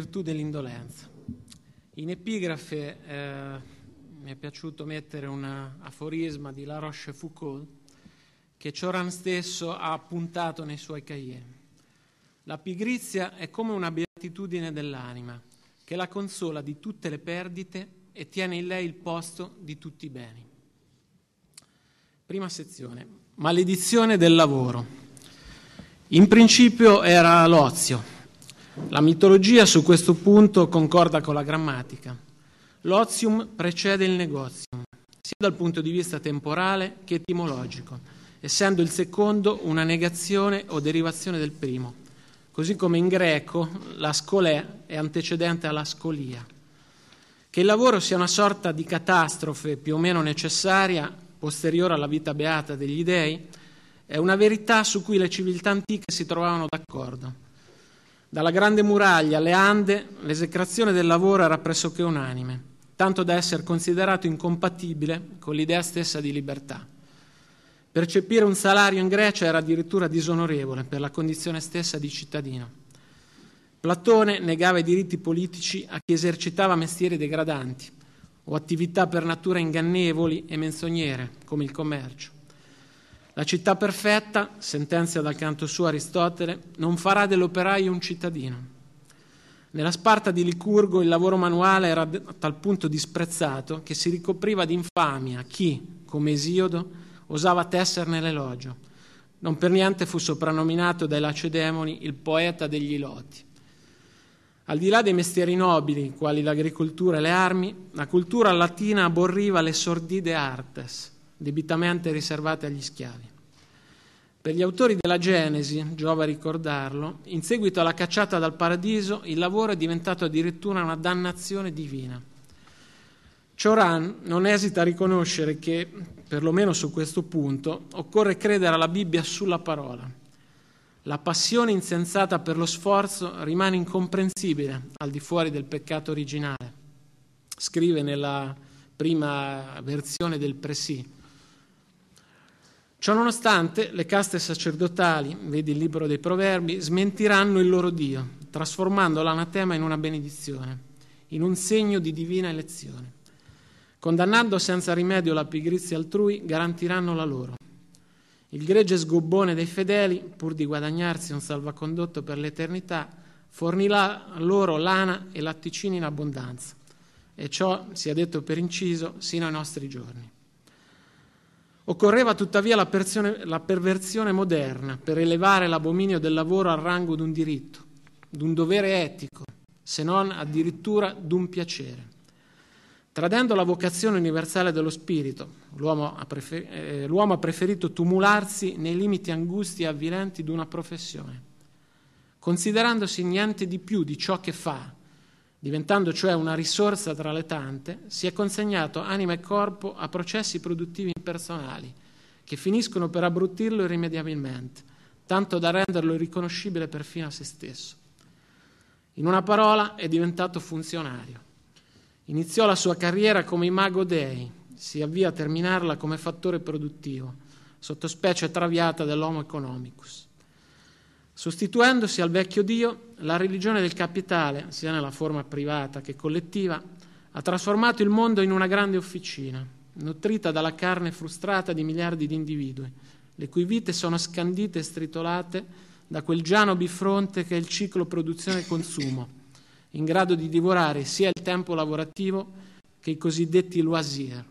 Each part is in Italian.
virtù dell'indolenza. In epigrafe eh, mi è piaciuto mettere un aforisma di La Rochefoucauld che Cioran stesso ha appuntato nei suoi cahiers. La pigrizia è come una beatitudine dell'anima che la consola di tutte le perdite e tiene in lei il posto di tutti i beni. Prima sezione. Maledizione del lavoro. In principio era l'ozio, la mitologia su questo punto concorda con la grammatica. L'ozium precede il negozium, sia dal punto di vista temporale che etimologico, essendo il secondo una negazione o derivazione del primo, così come in greco la scolè è antecedente alla scolia. Che il lavoro sia una sorta di catastrofe più o meno necessaria, posteriore alla vita beata degli dei, è una verità su cui le civiltà antiche si trovavano d'accordo dalla grande muraglia alle Ande, l'esecrazione del lavoro era pressoché unanime, tanto da essere considerato incompatibile con l'idea stessa di libertà. Percepire un salario in Grecia era addirittura disonorevole per la condizione stessa di cittadino. Platone negava i diritti politici a chi esercitava mestieri degradanti o attività per natura ingannevoli e menzognere, come il commercio. La città perfetta, sentenzia dal canto suo Aristotele, non farà dell'operaio un cittadino. Nella Sparta di Licurgo il lavoro manuale era a tal punto disprezzato che si ricopriva di infamia chi, come Esiodo, osava tesserne l'elogio. Non per niente fu soprannominato dai lacedemoni il poeta degli loti. Al di là dei mestieri nobili, quali l'agricoltura e le armi, la cultura latina aborriva le sordide artes, debitamente riservate agli schiavi. Per gli autori della Genesi, giova ricordarlo, in seguito alla cacciata dal paradiso il lavoro è diventato addirittura una dannazione divina. Cioran non esita a riconoscere che, perlomeno su questo punto, occorre credere alla Bibbia sulla parola. La passione insensata per lo sforzo rimane incomprensibile al di fuori del peccato originale. Scrive nella prima versione del Presì. Ciononostante, le caste sacerdotali, vedi il libro dei proverbi, smentiranno il loro Dio, trasformando l'anatema in una benedizione, in un segno di divina elezione. Condannando senza rimedio la pigrizia altrui, garantiranno la loro. Il gregge sgobbone dei fedeli, pur di guadagnarsi un salvacondotto per l'eternità, fornirà loro lana e latticini in abbondanza. E ciò, sia detto per inciso, sino ai nostri giorni. Occorreva tuttavia la, persione, la perversione moderna per elevare l'abominio del lavoro al rango di un diritto, di un dovere etico, se non addirittura di un piacere. Tradendo la vocazione universale dello spirito, l'uomo ha, prefer- eh, l'uomo ha preferito tumularsi nei limiti angusti e avvilenti di una professione, considerandosi niente di più di ciò che fa Diventando cioè una risorsa tra le tante, si è consegnato anima e corpo a processi produttivi impersonali che finiscono per abbruttirlo irrimediabilmente, tanto da renderlo irriconoscibile perfino a se stesso. In una parola, è diventato funzionario. Iniziò la sua carriera come imago dei, si avvia a terminarla come fattore produttivo, sottospecie traviata dell'Homo economicus. Sostituendosi al vecchio Dio, la religione del capitale, sia nella forma privata che collettiva, ha trasformato il mondo in una grande officina, nutrita dalla carne frustrata di miliardi di individui, le cui vite sono scandite e stritolate da quel giano bifronte che è il ciclo produzione-consumo, in grado di divorare sia il tempo lavorativo che i cosiddetti loisir.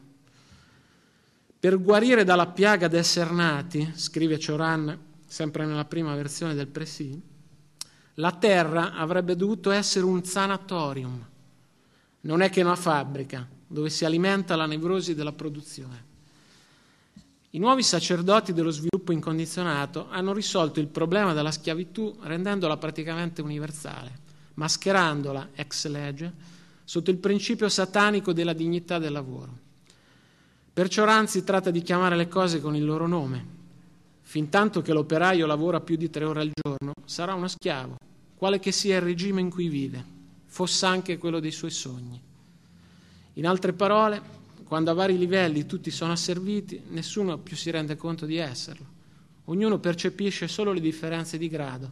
Per guarire dalla piaga d'esser nati, scrive Cioran, sempre nella prima versione del Presì, la terra avrebbe dovuto essere un sanatorium, non è che una fabbrica dove si alimenta la nevrosi della produzione. I nuovi sacerdoti dello sviluppo incondizionato hanno risolto il problema della schiavitù rendendola praticamente universale, mascherandola ex legge sotto il principio satanico della dignità del lavoro. Perciò Ranzi tratta di chiamare le cose con il loro nome, Fintanto che l'operaio lavora più di tre ore al giorno, sarà uno schiavo, quale che sia il regime in cui vive, fosse anche quello dei suoi sogni. In altre parole, quando a vari livelli tutti sono asserviti, nessuno più si rende conto di esserlo. Ognuno percepisce solo le differenze di grado,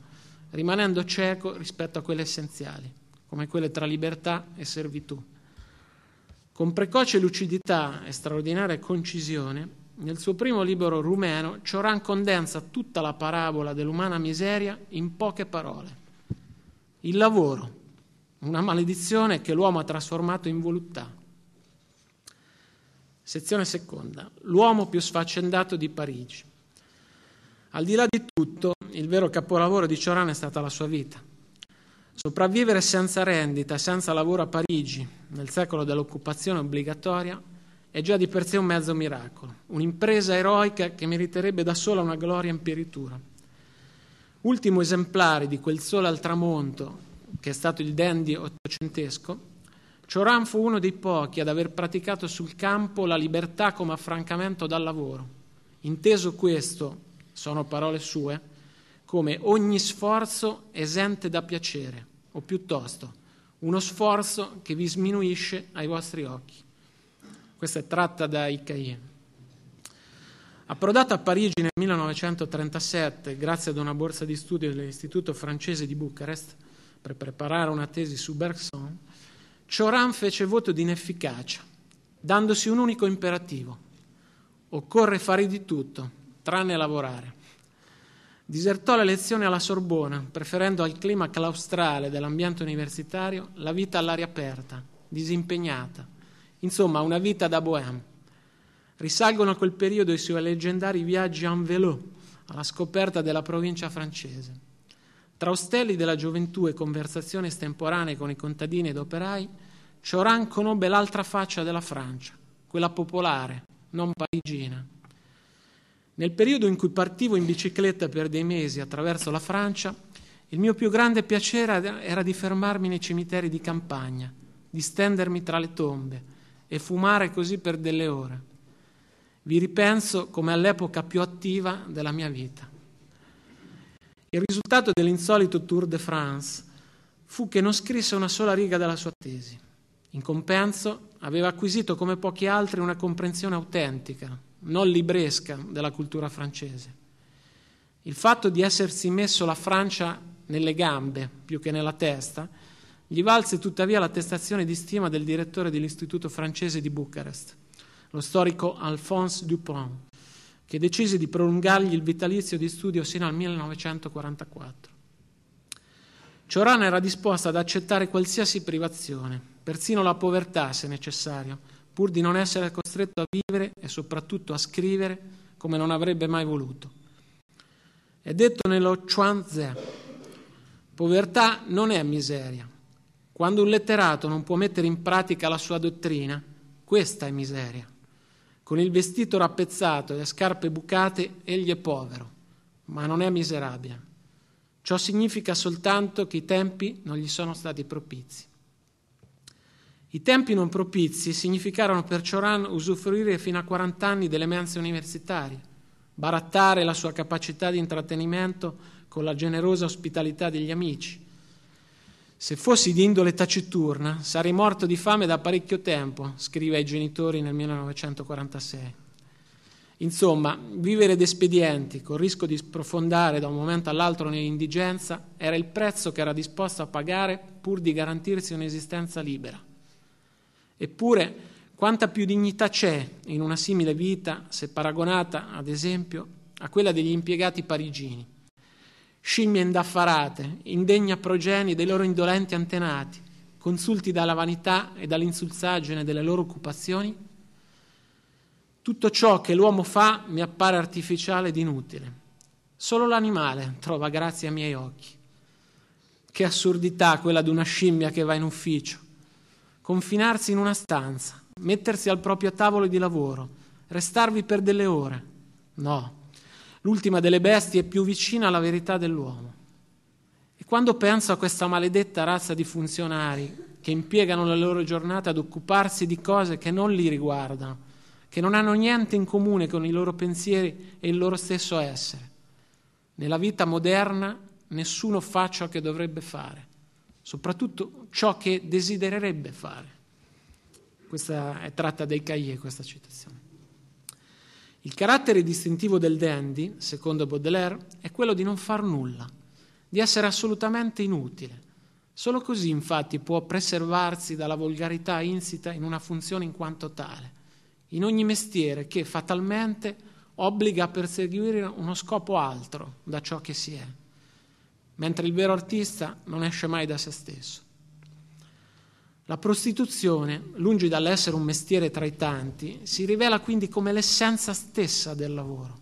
rimanendo cieco rispetto a quelle essenziali, come quelle tra libertà e servitù. Con precoce lucidità e straordinaria concisione, nel suo primo libro rumeno, Cioran condensa tutta la parabola dell'umana miseria in poche parole. Il lavoro, una maledizione che l'uomo ha trasformato in voluttà. Sezione seconda, l'uomo più sfaccendato di Parigi. Al di là di tutto, il vero capolavoro di Cioran è stata la sua vita. Sopravvivere senza rendita, senza lavoro a Parigi, nel secolo dell'occupazione obbligatoria, è già di per sé un mezzo miracolo, un'impresa eroica che meriterebbe da sola una gloria in imperitura. Ultimo esemplare di quel sole al tramonto, che è stato il dandy ottocentesco, Cioran fu uno dei pochi ad aver praticato sul campo la libertà come affrancamento dal lavoro. Inteso questo, sono parole sue, come ogni sforzo esente da piacere, o piuttosto uno sforzo che vi sminuisce ai vostri occhi. Questa è tratta da Icaie. Approdata a Parigi nel 1937, grazie ad una borsa di studio dell'Istituto francese di Bucarest per preparare una tesi su Bergson, Cioran fece voto di inefficacia, dandosi un unico imperativo. Occorre fare di tutto, tranne lavorare. Disertò le lezioni alla Sorbona, preferendo al clima claustrale dell'ambiente universitario la vita all'aria aperta, disimpegnata, Insomma, una vita da bohème. Risalgono a quel periodo i suoi leggendari viaggi en vélo, alla scoperta della provincia francese. Tra ostelli della gioventù e conversazioni estemporanee con i contadini ed operai, Cioran conobbe l'altra faccia della Francia, quella popolare, non parigina. Nel periodo in cui partivo in bicicletta per dei mesi attraverso la Francia, il mio più grande piacere era di fermarmi nei cimiteri di campagna, di stendermi tra le tombe, e fumare così per delle ore. Vi ripenso come all'epoca più attiva della mia vita. Il risultato dell'insolito Tour de France fu che non scrisse una sola riga della sua tesi. In compenso aveva acquisito come pochi altri una comprensione autentica, non libresca, della cultura francese. Il fatto di essersi messo la Francia nelle gambe più che nella testa gli valse tuttavia l'attestazione di stima del direttore dell'Istituto francese di Bucarest, lo storico Alphonse Dupont, che decise di prolungargli il vitalizio di studio sino al 1944. Cioran era disposta ad accettare qualsiasi privazione, persino la povertà se necessario, pur di non essere costretto a vivere e soprattutto a scrivere come non avrebbe mai voluto. È detto nello Chuanze, povertà non è miseria, quando un letterato non può mettere in pratica la sua dottrina, questa è miseria. Con il vestito rappezzato e le scarpe bucate, egli è povero, ma non è miserabile. Ciò significa soltanto che i tempi non gli sono stati propizi. I tempi non propizi significarono per Cioran usufruire fino a 40 anni delle menze universitarie, barattare la sua capacità di intrattenimento con la generosa ospitalità degli amici, se fossi di indole taciturna, sarei morto di fame da parecchio tempo, scrive ai genitori nel 1946. Insomma, vivere d'espedienti, col rischio di sprofondare da un momento all'altro nell'indigenza, era il prezzo che era disposto a pagare pur di garantirsi un'esistenza libera. Eppure, quanta più dignità c'è in una simile vita se paragonata, ad esempio, a quella degli impiegati parigini scimmie indaffarate, indegna progenie dei loro indolenti antenati, consulti dalla vanità e dall'insulsaggine delle loro occupazioni, tutto ciò che l'uomo fa mi appare artificiale ed inutile. Solo l'animale trova grazia ai miei occhi. Che assurdità quella di una scimmia che va in ufficio. Confinarsi in una stanza, mettersi al proprio tavolo di lavoro, restarvi per delle ore. No, l'ultima delle bestie è più vicina alla verità dell'uomo. E quando penso a questa maledetta razza di funzionari che impiegano la loro giornata ad occuparsi di cose che non li riguardano, che non hanno niente in comune con i loro pensieri e il loro stesso essere, nella vita moderna nessuno fa ciò che dovrebbe fare, soprattutto ciò che desidererebbe fare. Questa è tratta dei Cahiers, questa citazione. Il carattere distintivo del dandy, secondo Baudelaire, è quello di non far nulla, di essere assolutamente inutile. Solo così infatti può preservarsi dalla volgarità insita in una funzione in quanto tale, in ogni mestiere che fatalmente obbliga a perseguire uno scopo altro da ciò che si è, mentre il vero artista non esce mai da se stesso. La prostituzione, lungi dall'essere un mestiere tra i tanti, si rivela quindi come l'essenza stessa del lavoro.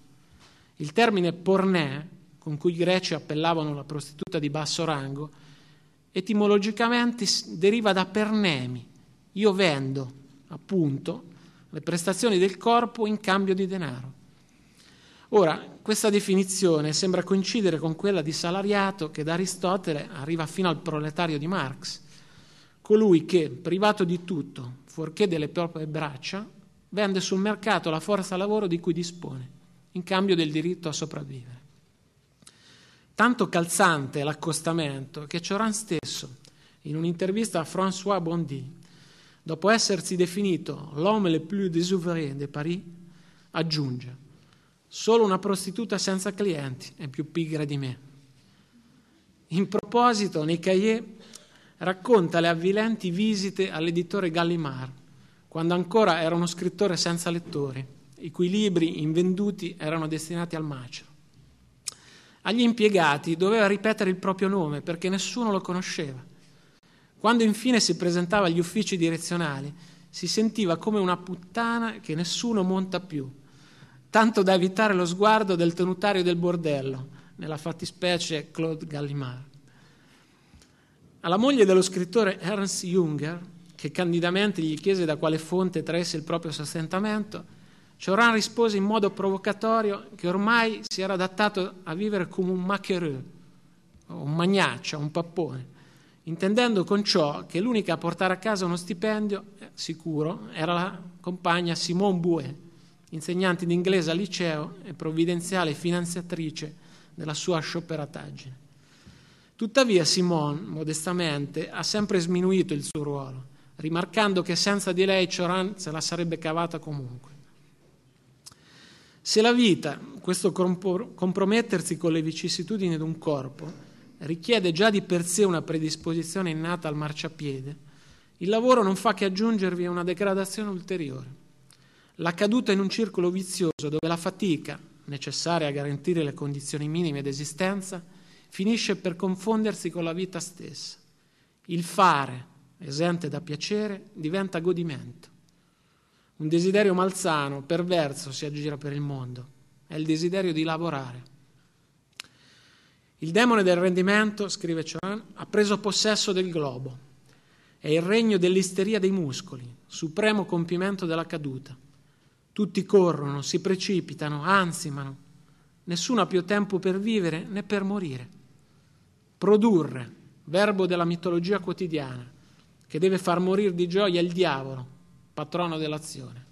Il termine porné, con cui i greci appellavano la prostituta di basso rango, etimologicamente deriva da pernemi, io vendo, appunto, le prestazioni del corpo in cambio di denaro. Ora, questa definizione sembra coincidere con quella di salariato che da Aristotele arriva fino al proletario di Marx colui che, privato di tutto, fuorché delle proprie braccia, vende sul mercato la forza lavoro di cui dispone, in cambio del diritto a sopravvivere. Tanto calzante è l'accostamento che Cioran stesso, in un'intervista a François Bondy, dopo essersi definito l'homme le plus désouvré de Paris, aggiunge Solo una prostituta senza clienti è più pigra di me. In proposito, nei cahiers racconta le avvilenti visite all'editore Gallimard, quando ancora era uno scrittore senza lettori, i cui libri invenduti erano destinati al macero. Agli impiegati doveva ripetere il proprio nome perché nessuno lo conosceva. Quando infine si presentava agli uffici direzionali, si sentiva come una puttana che nessuno monta più, tanto da evitare lo sguardo del tenutario del bordello, nella fattispecie Claude Gallimard. Alla moglie dello scrittore Ernst Junger, che candidamente gli chiese da quale fonte traesse il proprio sostentamento, Cioran rispose in modo provocatorio che ormai si era adattato a vivere come un maquereux, un magnaccia, un pappone, intendendo con ciò che l'unica a portare a casa uno stipendio eh, sicuro era la compagna Simone Bouet, insegnante di inglese al liceo e provvidenziale finanziatrice della sua scioperataggine. Tuttavia Simone, modestamente, ha sempre sminuito il suo ruolo, rimarcando che senza di lei Cioran se la sarebbe cavata comunque. Se la vita, questo compromettersi con le vicissitudini di un corpo, richiede già di per sé una predisposizione innata al marciapiede, il lavoro non fa che aggiungervi una degradazione ulteriore. La caduta in un circolo vizioso dove la fatica, necessaria a garantire le condizioni minime d'esistenza, finisce per confondersi con la vita stessa. Il fare, esente da piacere, diventa godimento. Un desiderio malsano, perverso, si aggira per il mondo. È il desiderio di lavorare. Il demone del rendimento, scrive Cioran, ha preso possesso del globo. È il regno dell'isteria dei muscoli, supremo compimento della caduta. Tutti corrono, si precipitano, ansimano. Nessuno ha più tempo per vivere né per morire. Produrre, verbo della mitologia quotidiana, che deve far morire di gioia il diavolo, patrono dell'azione.